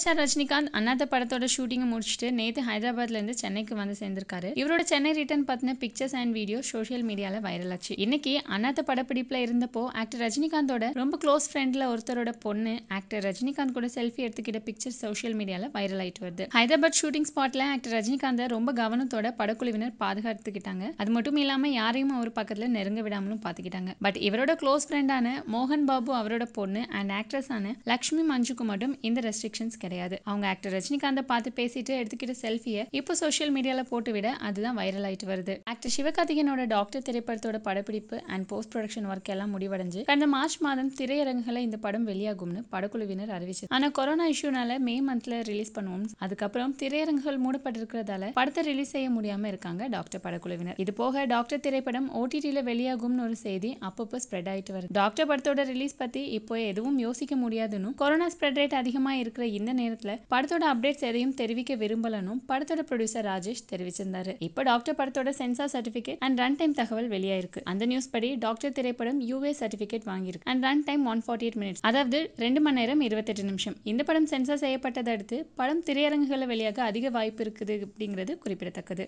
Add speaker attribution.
Speaker 1: super Rajinikanth அண்ணாத்த படத்தோட ஷூட்டிங்கை முடிச்சுட்டு நேற்று ஹைதராபாத்லேருந்து சென்னைக்கு வந்து சேர்ந்திருக்காரு இவரோட சென்னை ரிட்டர்ன் பார்த்தின பிக்சர்ஸ் அண்ட் வீடியோ சோஷியல் மீடியாவில் வைரல் ஆச்சு இன்னைக்கு அண்ணாத்த படப்பிடிப்பில் இருந்தப்போ ஆக்டர் ரஜினிகாந்தோட ரொம்ப க்ளோஸ் ஃப்ரெண்டில் ஒருத்தரோட பொண்ணு ஆக்டர் ரஜினிகாந்த் கூட செல்ஃபி எடுத்துக்கிட்ட பிக்சர் சோஷியல் மீடியாவில் வைரல் ஆயிட்டு வருது ஹைதராபாத் ஷூட்டிங் ஸ்பாட்ல ஆக்டர் ரஜினிகாந்தை ரொம்ப கவனத்தோட படக்குழுவினர் பாதுகாத்துக்கிட்டாங்க அது மட்டும் இல்லாமல் யாரையும் அவர் பக்கத்தில் நெருங்க விடாமலும் பார்த்துக்கிட்டாங்க பட் இவரோட க்ளோஸ் ஃப்ரெண்டான மோகன் பாபு அவரோட பொண்ணு அண்ட் ஆக்ட்ரஸான லக்ஷ்மி மஞ்சுக்கு மட்டும் இந்த ரெஸ்ட்ரிக்ஷன்ஸ் கிடையாது அவங்க ஆக்டர் ரஜினிகாந்தை பார்த்து பேசிட்டு எடுத்துக்கிட்ட செல்ஃபியை இப்போ சோஷியல் மீடியாவில் விட அதுதான் வைரல் ஆயிட்டு வருது ஆக்டர் சிவகார்த்திகனோட டாக்டர் திரைப்படத்தோட படப்பிடிப்பு அண்ட் போஸ்ட் ப்ரொடக்ஷன் ஒர்க் எல்லாம் முடிவடைஞ்சு கடந்த மார்ச் மாதம் திரையரங்குகளை இந்த படம் வெளியாகும்னு படக்குழுவினர் அறிவிச்சு ஆனால் கொரோனா இஷ்யூனால மே மந்த்ல ரிலீஸ் பண்ணுவோம் அதுக்கப்புறம் திரையரங்குகள் மூடப்பட்டிருக்கிறதால படத்தை ரிலீஸ் செய்ய முடியாம இருக்காங்க டாக்டர் படக்குழுவினர் இது போக டாக்டர் திரைப்படம் ஓடிடியில வெளியாகும்னு ஒரு செய்தி அப்பப்போ ஸ்ப்ரெட் ஆயிட்டு வருது டாக்டர் படத்தோட ரிலீஸ் பத்தி இப்போ எதுவும் யோசிக்க முடியாதுன்னு கொரோனா ஸ்ப்ரெட் ரேட் அதிகமாக இருக்கிற இந்த நேரத்தில் படத்தோட அப்டேட்ஸ் எதையும் தெரிவிக்க விரும்பலனும் படத்தோட ப்ரொடியூசர் ராஜேஷ் தெரிவிச்சிருந்தாரு இப்போ டாக்டர் படத்தோட censor certificate and run time தகவல் வெளியாயிருக்கு அந்த நியூஸ் படி டாக்டர் திரைப்படம் யூஏ சர்டிஃபிகேட் வாங்கியிருக்கு and run time one forty eight minutes அதாவது ரெண்டு மணி நேரம் இருபத்தெட்டு நிமிஷம் இந்த படம் சென்சார் செய்யப்பட்டதை அடுத்து படம் திரையரங்குகளில் வெளியாக அதிக வாய்ப்பு இருக்குது அப்படிங்கிறது குறிப்பிடத்தக்கது